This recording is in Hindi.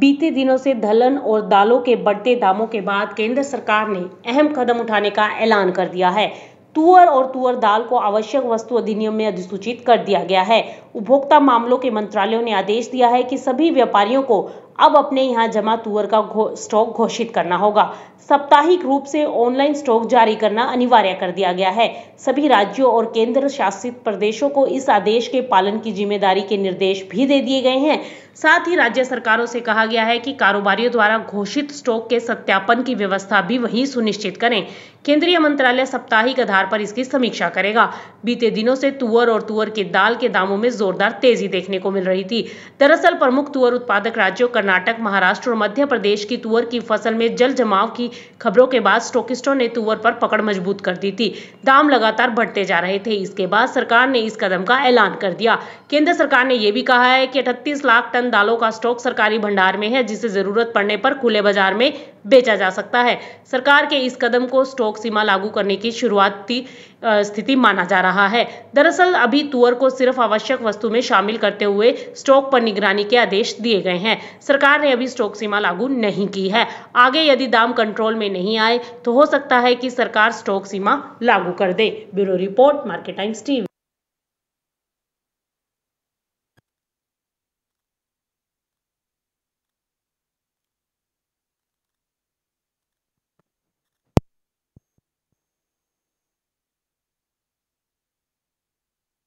बीते दिनों से दलहन और दालों के बढ़ते दामों के बाद केंद्र सरकार ने अहम कदम उठाने का ऐलान कर दिया है तुअर और तुअर दाल को आवश्यक वस्तु अधिनियम में अधिसूचित कर दिया गया है उपभोक्ता मामलों के मंत्रालय ने आदेश दिया है कि सभी व्यापारियों को अब अपने यहाँ जमा तुअर का घो, स्टॉक घोषित करना होगा साप्ताहिक रूप से ऑनलाइन स्टॉक जारी करना अनिवार्य कर दिया गया है सभी राज्यों और केंद्र शासित प्रदेशों को इस आदेश के पालन की जिम्मेदारी के निर्देश भी दे दिए गए हैं साथ ही राज्य सरकारों से कहा गया है कि कारोबारियों द्वारा घोषित स्टॉक के सत्यापन की व्यवस्था भी वही सुनिश्चित करें केंद्रीय मंत्रालय साप्ताहिक आधार पर इसकी समीक्षा करेगा बीते दिनों से तुअर और तुअर के दाल के दामों में जोरदार तेजी देखने को मिल रही थी दरअसल प्रमुख तुअर उत्पादक राज्यों कर्नाटक महाराष्ट्र और मध्य प्रदेश की तुअर की फसल में जल जमाव की खबरों के बाद स्टोकिस्टों ने तुअर पर पकड़ मजबूत कर दी थी दाम लगातार बढ़ते जा रहे थे इसके बाद सरकार ने इस कदम का ऐलान कर दिया केंद्र सरकार ने यह भी कहा है कि अठतीस लाख टन दालों का स्टॉक सरकारी भंडार में है जिसे जरूरत पड़ने पर खुले बाजार में बेचा जा सकता है सरकार के इस कदम को स्टॉक सीमा लागू करने की शुरुआती स्थिति माना जा रहा है दरअसल अभी तुअर को सिर्फ आवश्यक वस्तु में शामिल करते हुए स्टॉक पर निगरानी के आदेश दिए गए हैं सरकार ने अभी स्टॉक सीमा लागू नहीं की है आगे यदि दाम कंट्रोल में नहीं आए तो हो सकता है कि सरकार स्टॉक सीमा लागू कर दे bureau report Market Times TV